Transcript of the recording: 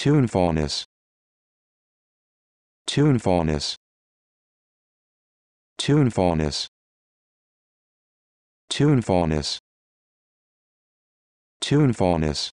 tunefulness tunefulness tunefulness tunefulness tunefulness